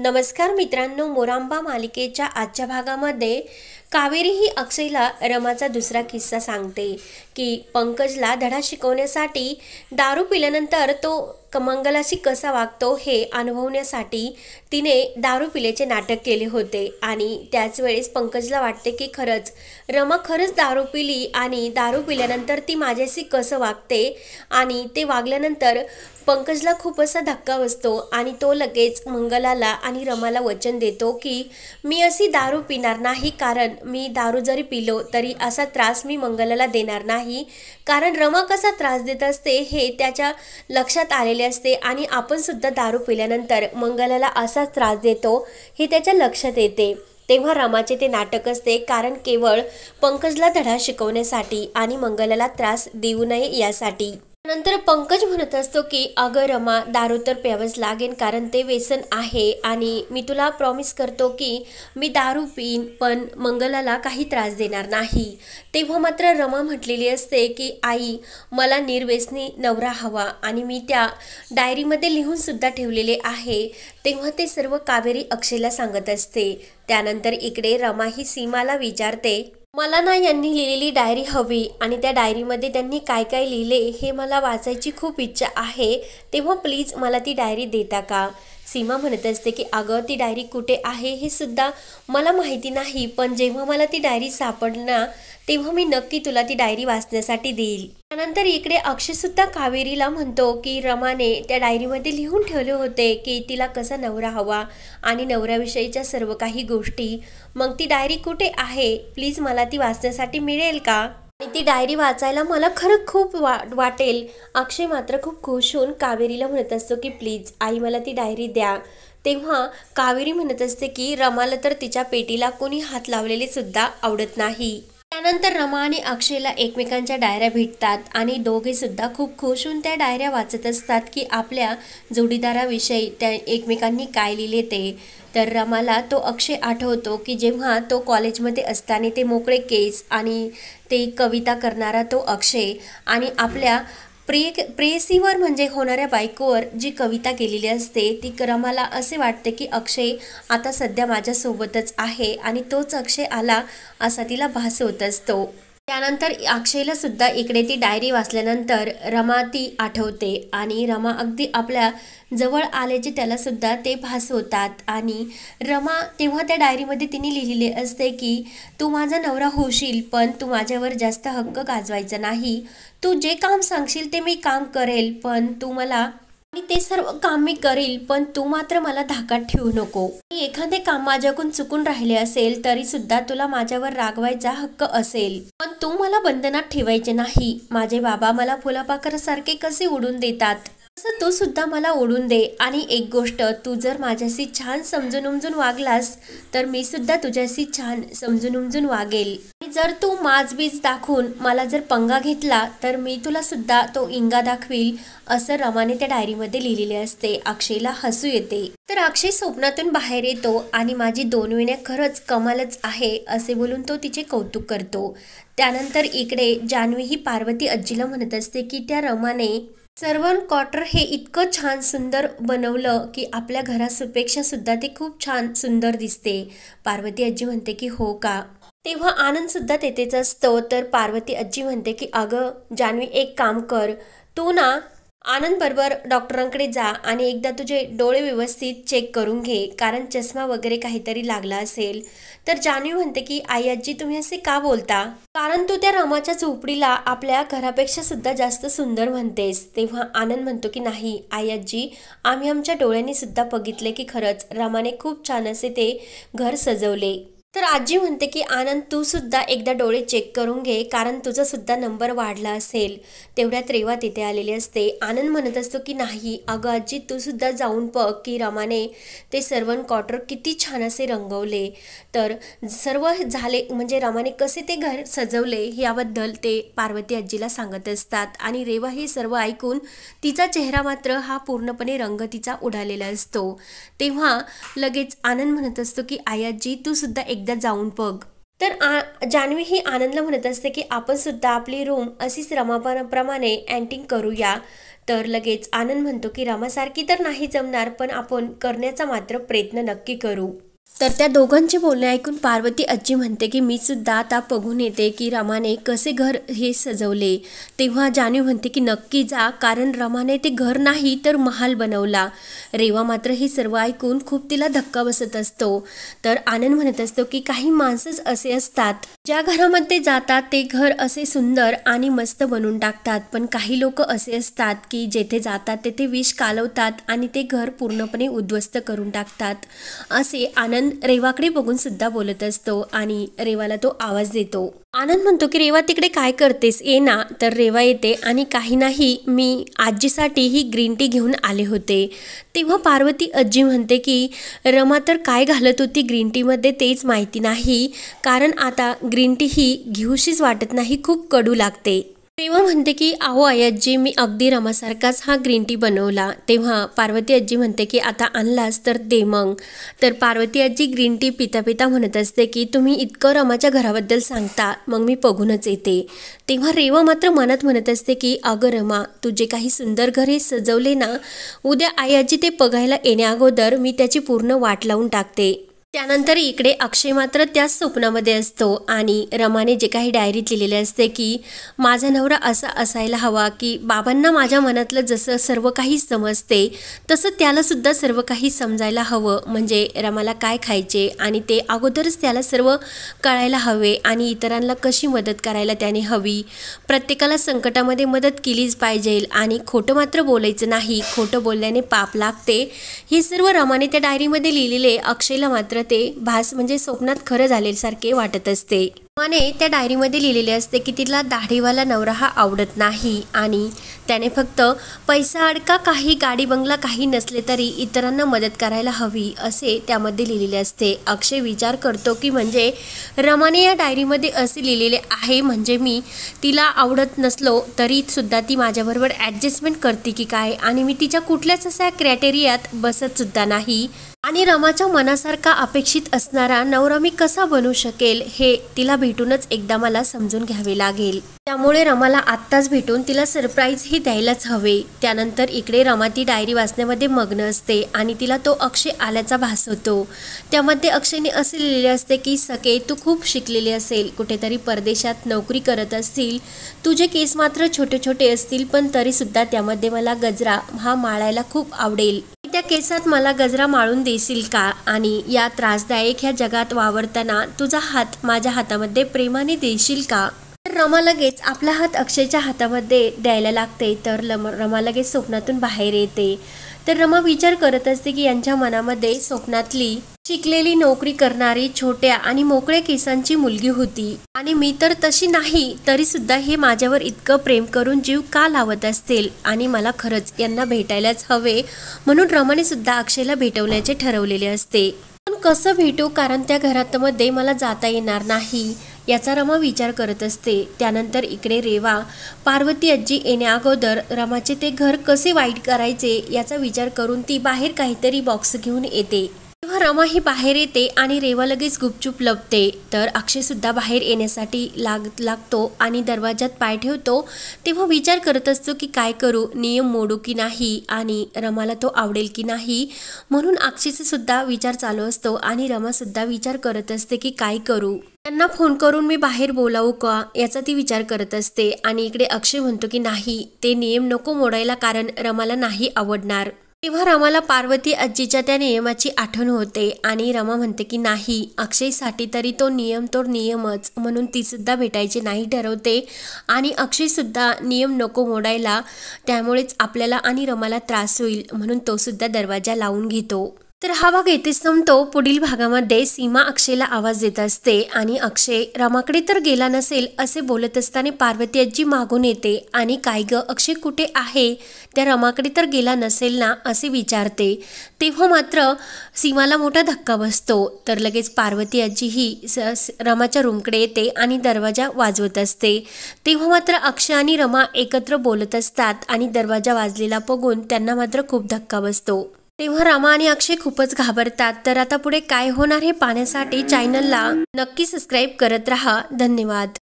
नमस्कार मित्रांनो मोरांबा मालिकेच्या आजच्या भागामध्ये कावेरी ही अक्षयला रमाचा दुसरा किस्सा सांगते की पंकजला धडा शिकवण्यासाठी दारू पिल्यानंतर तो कमंगलाशी कसा वागतो हे अनुभवण्यासाठी तिने दारू पिल्याचे नाटक केले होते आणि त्याच वेळेस पंकजला वाटते की खरंच रमा खरंच दारू पिली आणि दारू पिल्यानंतर ती माझ्याशी कसं वागते आणि ते वागल्यानंतर पंकजला खूप असा धक्का बसतो आणि तो लगेच मंगलाला आणि रमाला वचन देतो की मी अशी दारू पिणार नाही कारण मी दारू जरी पिलो तरी असा त्रास मी मंगलाला देणार नाही कारण रमा कसा त्रास देत असते हे त्याच्या लक्षात आलेले असते आणि आपणसुद्धा दारू पिल्यानंतर मंगलाला असा त्रास देतो हे त्याच्या लक्षात येते तेव्हा रमाचे ते नाटक असते कारण केवळ पंकजला धडा शिकवण्यासाठी आणि मंगलाला त्रास देऊ नये यासाठी नंतर पंकज म्हणत असतो की अगं रमा दारू तर प्यावंच लागेन कारण ते व्यसन आहे आणि मी तुला प्रॉमिस करतो की मी दारू पिईन पण मंगलाला काही त्रास देणार नाही तेव्हा मात्र रमा म्हटलेली असते की आई मला निर्वेसनी नवरा हवा आणि मी त्या डायरीमध्ये लिहूनसुद्धा ठेवलेले आहे तेव्हा ते सर्व कावेरी अक्षयला सांगत असते त्यानंतर इकडे रमा ही सीमाला विचारते मला ना यांनी लिहिलेली डायरी हवी आणि त्या डायरीमध्ये त्यांनी काय काय लिहिले हे मला वाचायची खूप इच्छा आहे तेव्हा प्लीज मला ती डायरी देता का सीमा म्हणत असते की अगं ती डायरी कुठे आहे हे सुद्धा मला माहिती नाही पण जेव्हा मला ती डायरी सापडणार तेव्हा मी नक्की तुला ती डायरी वाचण्यासाठी देईल त्यानंतर इकडे अक्षयसुद्धा कावेरीला म्हणतो की रमाने त्या डायरीमध्ये लिहून ठेवले होते की तिला कसा नवरा हवा आणि नवऱ्याविषयीच्या सर्व काही गोष्टी मग ती डायरी कुठे आहे प्लीज मला ती वाचण्यासाठी मिळेल का ती डायरी वाचायला मला खरं खूप वा वाटेल अक्षय मात्र खूप खुश होऊन कावेरीला म्हणत असतो की प्लीज आई मला ती डायरी द्या तेव्हा कावेरी म्हणत असते की रमाला तर तिच्या पेटीला कोणी हात लावलेले सुद्धा आवडत नाही त्यानंतर रमा आणि अक्षयला एकमेकांच्या डायऱ्या भेटतात आणि दोघेसुद्धा खूप खुश होऊन त्या डायऱ्या वाचत असतात की आपल्या जोडीदाराविषयी त्या एकमेकांनी काय लिहिले ते तर रमाला तो अक्षय आठवतो की जेव्हा तो कॉलेजमध्ये असताना ते मोकळे केस आणि ते कविता करणारा तो अक्षय आणि आपल्या प्रिय प्रेयसीवर म्हणजे होणाऱ्या बायकोवर जी कविता केलेली असते ती रमाला असे वाटते की अक्षय आता सध्या माझ्यासोबतच आहे आणि तोच अक्षय आला असा तिला भास होत असतो त्यानंतर अक्षयला सुद्धा इकडे ती डायरी वाचल्यानंतर रमा ती आठवते आणि रमा अगदी आपल्या जवळ आल्याचे त्याला सुद्धा ते होतात आणि रमा तेव्हा त्या डायरीमध्ये तिने लिहिलेले असते की तू माझा नवरा होशील पण तू माझ्यावर जास्त हक्क गाजवायचा नाही तू जे काम सांगशील ते मी काम करेल पण तू मला आणि ते सर्व काम मी करील पण तू मात्र मला धाकात ठेवू नको मी एखादे काम माझ्याकडून चुकून राहिले असेल तरी सुद्धा तुला माझ्यावर रागवायचा हक्क असेल तू मला बंधनात ठेवायचे नाही माझे बाबा मला सारखे कसे उडून देतात तसं तू सुद्धा मला ओढून दे आणि एक गोष्ट तू जर माझ्याशी छान समजून उमजून वागलास तर मी सुद्धा तुझ्याशी छान समजून उमजून वागेल जर तू बीज दाखवून मला जर पंगा घेतला तर मी तुला सुद्धा तो इंगा दाखवील असं रमाने त्या डायरीमध्ये लिहिलेले असते अक्षयला हसू येते तर अक्षय स्वप्नातून बाहेर येतो आणि माझी दोन विण्या खरंच कमालच आहे असे बोलून तो तिचे कौतुक करतो त्यानंतर इकडे जान्हवी ही पार्वती अज्जीला म्हणत असते की त्या रमाने सर्वन क्वार्टर हे इतकं छान सुंदर बनवलं की आपल्या सुद्धा ते खूप छान सुंदर दिसते पार्वती आजी म्हणते की हो का तेव्हा आनंदसुद्धा तेथेच असतो तर पार्वती आजी म्हणते की अगं जान्हवी एक काम कर तू ना आनंद बरोबर डॉक्टरांकडे जा आणि एकदा तुझे डोळे व्यवस्थित चेक करून घे कारण चष्मा वगैरे काहीतरी लागला असेल तर जानवी म्हणते की आई आजी तुम्ही असे का बोलता कारण तू त्या रामाच्या झोपडीला आपल्या घरापेक्षा सुद्धा जास्त सुंदर म्हणतेस तेव्हा आनंद म्हणतो की नाही आई आजी आम्ही आमच्या डोळ्यांनी सुद्धा बघितले की खरंच रामाने खूप छान असे ते घर सजवले तर आजी म्हणते की आनंद तू सुद्धा एकदा डोळे चेक करून घे कारण तुझा सुद्धा नंबर वाढला असेल तेवढ्यात रेवा तिथे आलेली असते आनंद म्हणत असतो की नाही अगं आजी तू सुद्धा जाऊन बघ की रमाने ते सर्वन क्वार्टर किती छान असे रंगवले तर सर्व झाले म्हणजे रमाने कसे ते घर सजवले याबद्दल ते पार्वती आजीला सांगत असतात आणि रेवा हे सर्व ऐकून तिचा चेहरा मात्र हा पूर्णपणे रंग तिचा उडालेला असतो तेव्हा लगेच आनंद म्हणत असतो की आयाजी तू सुद्धा एक एकदा जाऊन बघ तर जानवी जान्हवी ही आनंदला म्हणत असते की आपण सुद्धा आपली रूम अशीच रमाप्रमाणे अँटिंग करूया तर लगेच आनंद म्हणतो की रमासारखी तर नाही जमणार पण आपण करण्याचा मात्र प्रयत्न नक्की करू तर त्या दोघांचे बोलणे ऐकून पार्वती आजी म्हणते की मी सुद्धा आता बघून येते की रमाने कसे घर हे सजवले तेव्हा जानवी म्हणते की नक्की जा कारण रमाने ते घर नाही तर महाल बनवला रेवा मात्र हे सर्व ऐकून खूप तिला धक्का बसत असतो तर आनंद म्हणत असतो की काही माणसंच असे असतात ज्या घरामध्ये जातात ते घर असे सुंदर आणि मस्त बनवून टाकतात पण काही लोक असे असतात की जेथे जातात तेथे विष कालवतात आणि ते घर पूर्णपणे उद्ध्वस्त करून टाकतात असे आनंद आनंद रेवाकडे बघून सुद्धा बोलत असतो आणि रेवाला तो आवाज देतो आनंद म्हणतो की रेवा तिकडे काय करतेस ये ना तर रेवा येते आणि काही नाही मी आजीसाठी ही ग्रीन टी घेऊन आले होते तेव्हा पार्वती आजी म्हणते की रमा तर काय घालत होती ग्रीन टीमध्ये तेच माहिती नाही कारण आता ग्रीन टी ही घेऊशीच वाटत नाही खूप कडू लागते रेवा म्हणते की आहो आई आजी मी अगदी रमासारखाच हा ग्रीन टी बनवला तेव्हा पार्वती आजी म्हणते की आता आणलास तर दे मग तर पार्वती आजी ग्रीन टी पिता पिता म्हणत असते की तुम्ही इतकं रमाच्या घराबद्दल सांगता मग मी बघूनच येते तेव्हा रेवा मात्र मनात म्हणत असते की अगं रमा तुझे काही सुंदर घर हे सजवले ना उद्या आई आजी ते बघायला येण्याअगोदर मी त्याची पूर्ण वाट लावून टाकते त्यानंतर इकडे अक्षय मात्र त्याच स्वप्नामध्ये असतो आणि रमाने जे काही डायरीत लिहिलेले असते की माझा नवरा असा असायला हवा की बाबांना माझ्या मनातलं जसं सर्व काही समजते तसं त्यालासुद्धा सर्व काही समजायला हवं म्हणजे रमाला काय खायचे आणि ते अगोदरच त्याला सर्व कळायला हवे आणि इतरांना कशी मदत करायला त्याने हवी प्रत्येकाला संकटामध्ये मदत केलीच पाहिजे आणि खोटं मात्र बोलायचं नाही खोटं बोलल्याने पाप लागते हे सर्व रमाने त्या डायरीमध्ये लिहिलेले अक्षयला मात्र ते भास म्हणजे स्वप्नात खरं सारखे वाटत असते माने त्या डायरीमध्ये लिहिलेले असते की तिला दाढीवाला नवरा हा आवडत नाही आणि त्याने फक्त पैसा अडका काही गाडी बंगला काही नसले तरी इतरांना मदत करायला हवी असे त्यामध्ये लिहिलेले असते अक्षय विचार करतो की म्हणजे रमाने या डायरीमध्ये असे लिहिलेले आहे म्हणजे मी तिला आवडत नसलो तरीसुद्धा ती माझ्याबरोबर ॲडजस्टमेंट करते की काय आणि मी तिच्या कुठल्याच अशा क्रायटेरियात बसतसुद्धा नाही आणि रमाच्या मनासारखा अपेक्षित असणारा नवरमी कसा बनू शकेल हे तिला भेटूनच एकदा मला समजून घ्यावे लागेल त्यामुळे रमाला आत्ताच भेटून तिला सरप्राईजही द्यायलाच हवे त्यानंतर इकडे रमा ती डायरी वाचण्यामध्ये मग्न असते आणि तिला तो अक्षय आल्याचा भास होतो त्यामध्ये अक्षयने असे लिहिले असते की सके तू खूप शिकलेली असेल कुठेतरी परदेशात नोकरी करत असतील तुझे केस मात्र छोटे छोटे असतील पण तरीसुद्धा त्यामध्ये मला गजरा हा माळायला खूप आवडेल केसात मला गजरा माळून देशील का आणि या त्रासदायक ह्या जगात वावरताना तुझा हात माझ्या हातामध्ये प्रेमाने देशील का तर रमा लगेच आपला हात अक्षयच्या हातामध्ये द्यायला लागते तर रमा लगेच स्वप्नातून बाहेर येते तर रमा विचार करत असते की यांच्या मनामध्ये स्वप्नातली शिकलेली नोकरी करणारी छोट्या आणि मोकळ्या केसांची मुलगी होती आणि मी तर तशी नाही तरी सुद्धा हे माझ्यावर इतकं प्रेम करून जीव का लावत असतील आणि मला खरंच यांना भेटायलाच हवे म्हणून रमाने सुद्धा अक्षयला भेटवण्याचे ठरवलेले असते पण कसं भेटू कारण त्या घरात मध्ये मला जाता येणार नाही याचा रमा विचार करत असते त्यानंतर इकडे रेवा पार्वती आजी येण्याअगोदर रमाचे ते घर कसे वाईट करायचे याचा विचार करून ती बाहेर काहीतरी बॉक्स घेऊन येते तेव्हा रमा ही बाहेर येते आणि रेवा लगेच गुपचूप लपते तर अक्षयसुद्धा बाहेर येण्यासाठी लाग लागतो आणि दरवाजात पाय ठेवतो तेव्हा विचार करत असतो की काय करू नियम मोडू की नाही आणि रमाला तो आवडेल की नाही म्हणून अक्षयचा सुद्धा विचार चालू असतो आणि रमासुद्धा विचार करत असते की काय करू त्यांना फोन करून मी बाहेर बोलावू का याचा ती विचार करत असते आणि इकडे अक्षय म्हणतो की नाही ते नियम नको मोडायला कारण रमाला नाही आवडणार तेव्हा रमाला पार्वती आजीच्या त्या नियमाची आठवण होते आणि रमा म्हणते की नाही अक्षयसाठी तरी तो नियम तो नियमच म्हणून तीसुद्धा भेटायची नाही ठरवते आणि अक्षयसुद्धा नियम नको मोडायला त्यामुळेच आपल्याला आणि रमाला त्रास होईल म्हणून तोसुद्धा दरवाजा लावून घेतो तर हा भाग येथे संपतो पुढील भागामध्ये सीमा अक्षयला आवाज देत असते आणि अक्षय रामाकडे तर गेला नसेल असे बोलत असताना पार्वती आजी मागून येते आणि काय ग अक्षय कुठे आहे त्या रमाकडे तर गेला नसेल ना असे विचारते तेव्हा मात्र सीमाला मोठा धक्का बसतो तर लगेच पार्वती आजी ही स रमाच्या रूमकडे येते आणि दरवाजा वाजवत असते तेव्हा मात्र अक्षय आणि रमा एकत्र बोलत असतात आणि दरवाजा वाजलेला बघून त्यांना मात्र खूप धक्का बसतो तेव्हा रामा आणि अक्षय खूपच घाबरतात तर आता पुढे काय होणार हे पाहण्यासाठी चॅनलला नक्की सबस्क्राईब करत रहा धन्यवाद